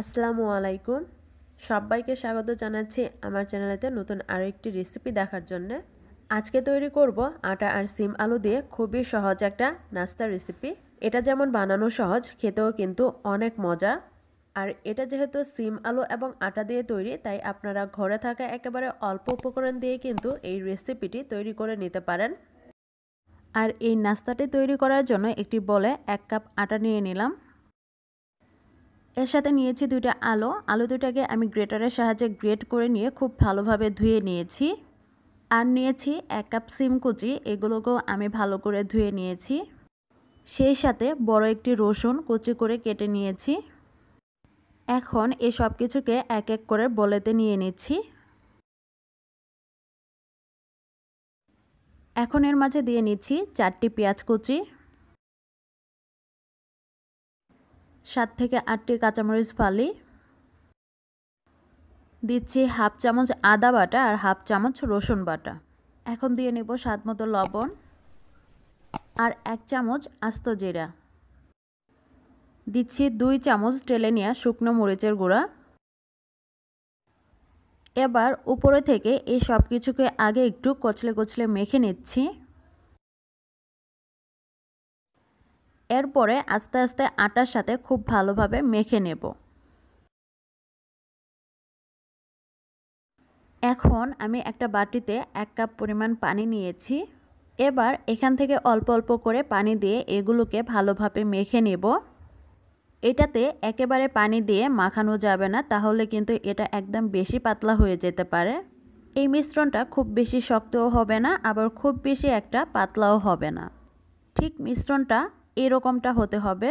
আসসালামু আলাইকুম সবাইকে স্বাগত জানাচ্ছি আমার চ্যানেলেতে নতুন আরও একটি রেসিপি দেখার জন্য আজকে তৈরি করব আটা আর সিম আলু দিয়ে খুবই সহজ একটা নাস্তার রেসিপি এটা যেমন বানানো সহজ খেতেও কিন্তু অনেক মজা আর এটা যেহেতু সিম আলু এবং আটা দিয়ে তৈরি তাই আপনারা ঘরে থাকা একেবারে অল্প উপকরণ দিয়ে কিন্তু এই রেসিপিটি তৈরি করে নিতে পারেন আর এই নাস্তাটি তৈরি করার জন্য একটি বলে এক কাপ আটা নিয়ে নিলাম এর সাথে নিয়েছি দুইটা আলু আলু দুটাকে আমি গ্রেটারের সাহায্যে গ্রেট করে নিয়ে খুব ভালোভাবে ধুয়ে নিয়েছি আর নিয়েছি এক কাপ সিম কুচি এগুলোকেও আমি ভালো করে ধুয়ে নিয়েছি সেই সাথে বড় একটি রসুন কুচি করে কেটে নিয়েছি এখন এই সব কিছুকে এক এক করে বলেতে নিয়ে নিচ্ছি এখন এর মাঝে দিয়ে নিচ্ছি চারটি পেঁয়াজ কুচি সাত থেকে আটটি কাঁচামরিচ ফালি দিচ্ছি হাফ চামচ আদা বাটা আর হাফ চামচ রসুন বাটা এখন দিয়ে নেব স্বাদ মতো লবণ আর এক চামচ আস্ত জিরা দিচ্ছি দুই চামচ টেলে নেওয়া শুকনো মরিচের গুঁড়া এবার উপরে থেকে এই সব কিছুকে আগে একটু কচলে কচলে মেখে নিচ্ছি এরপরে আস্তে আস্তে আটার সাথে খুব ভালোভাবে মেখে নেব এখন আমি একটা বাটিতে এক কাপ পরিমাণ পানি নিয়েছি এবার এখান থেকে অল্প অল্প করে পানি দিয়ে এগুলোকে ভালোভাবে মেখে নেব এটাতে একেবারে পানি দিয়ে মাখানো যাবে না তাহলে কিন্তু এটা একদম বেশি পাতলা হয়ে যেতে পারে এই মিশ্রণটা খুব বেশি শক্তও হবে না আবার খুব বেশি একটা পাতলাও হবে না ঠিক মিশ্রণটা এরকমটা হতে হবে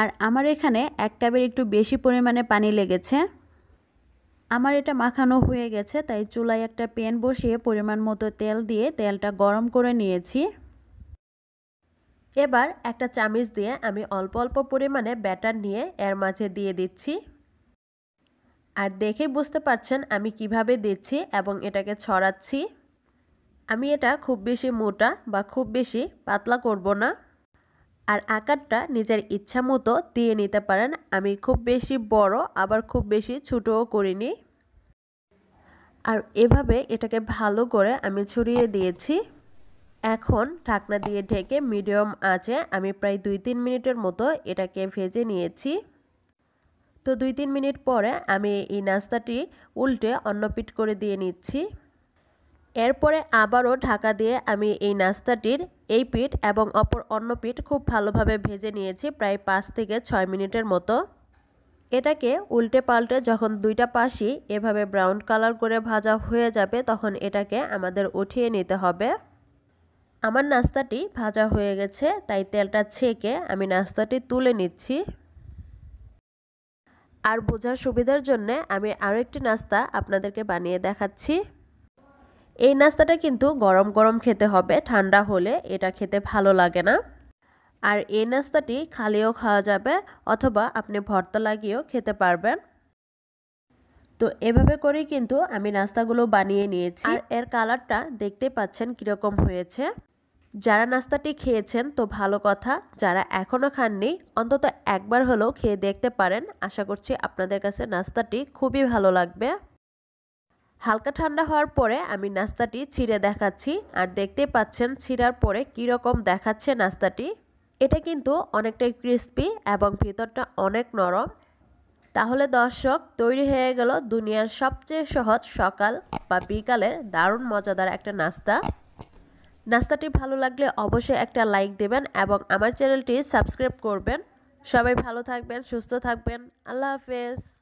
আর আমার এখানে এক কাপের একটু বেশি পরিমাণে পানি লেগেছে আমার এটা মাখানো হয়ে গেছে তাই চুলায় একটা প্যান বসিয়ে পরিমাণ মতো তেল দিয়ে তেলটা গরম করে নিয়েছি এবার একটা চামিচ দিয়ে আমি অল্প অল্প পরিমাণে ব্যাটার নিয়ে এর মাঝে দিয়ে দিচ্ছি আর দেখে বুঝতে পারছেন আমি কিভাবে দিচ্ছি এবং এটাকে ছড়াচ্ছি আমি এটা খুব বেশি মোটা বা খুব বেশি পাতলা করব না আর আকারটা নিজের ইচ্ছা মতো দিয়ে নিতে পারেন আমি খুব বেশি বড় আবার খুব বেশি ছোটও করিনি আর এভাবে এটাকে ভালো করে আমি ছড়িয়ে দিয়েছি এখন ঢাকনা দিয়ে ঢেকে মিডিয়াম আছে আমি প্রায় দুই তিন মিনিটের মতো এটাকে ভেজে নিয়েছি তো দুই তিন মিনিট পরে আমি এই নাস্তাটি উল্টে অন্নপিট করে দিয়ে নিচ্ছি এরপরে আবারও ঢাকা দিয়ে আমি এই নাস্তাটির এই পিঠ এবং অপর অন্য পিঠ খুব ভালোভাবে ভেজে নিয়েছি প্রায় পাঁচ থেকে ছয় মিনিটের মতো এটাকে উল্টে পাল্টে যখন দুইটা পাশি এভাবে ব্রাউন কালার করে ভাজা হয়ে যাবে তখন এটাকে আমাদের উঠিয়ে নিতে হবে আমার নাস্তাটি ভাজা হয়ে গেছে তাই তেলটা ছেঁকে আমি নাস্তাটি তুলে নিচ্ছি আর বোঝার সুবিধার জন্যে আমি আরও একটি নাস্তা আপনাদেরকে বানিয়ে দেখাচ্ছি এই নাস্তাটা কিন্তু গরম গরম খেতে হবে ঠান্ডা হলে এটা খেতে ভালো লাগে না আর এই নাস্তাটি খালিও খাওয়া যাবে অথবা আপনি ভর্তা লাগিয়েও খেতে পারবেন তো এভাবে করেই কিন্তু আমি নাস্তাগুলো বানিয়ে নিয়েছি আর এর কালারটা দেখতে পাচ্ছেন কীরকম হয়েছে যারা নাস্তাটি খেয়েছেন তো ভালো কথা যারা এখনও খাননি অন্তত একবার হলেও খেয়ে দেখতে পারেন আশা করছি আপনাদের কাছে নাস্তাটি খুবই ভালো লাগবে হালকা ঠান্ডা হওয়ার পরে আমি নাস্তাটি ছিঁড়ে দেখাচ্ছি আর দেখতে পাচ্ছেন ছিঁড়ার পরে কীরকম দেখাচ্ছে নাস্তাটি এটা কিন্তু অনেকটাই ক্রিস্পি এবং ভিতরটা অনেক নরম তাহলে দর্শক তৈরি হয়ে গেল দুনিয়ার সবচেয়ে সহজ সকাল বা বিকালের দারুণ মজাদার একটা নাস্তা নাস্তাটি ভালো লাগলে অবশ্যই একটা লাইক দেবেন এবং আমার চ্যানেলটি সাবস্ক্রাইব করবেন সবাই ভালো থাকবেন সুস্থ থাকবেন আল্লাহ হাফেজ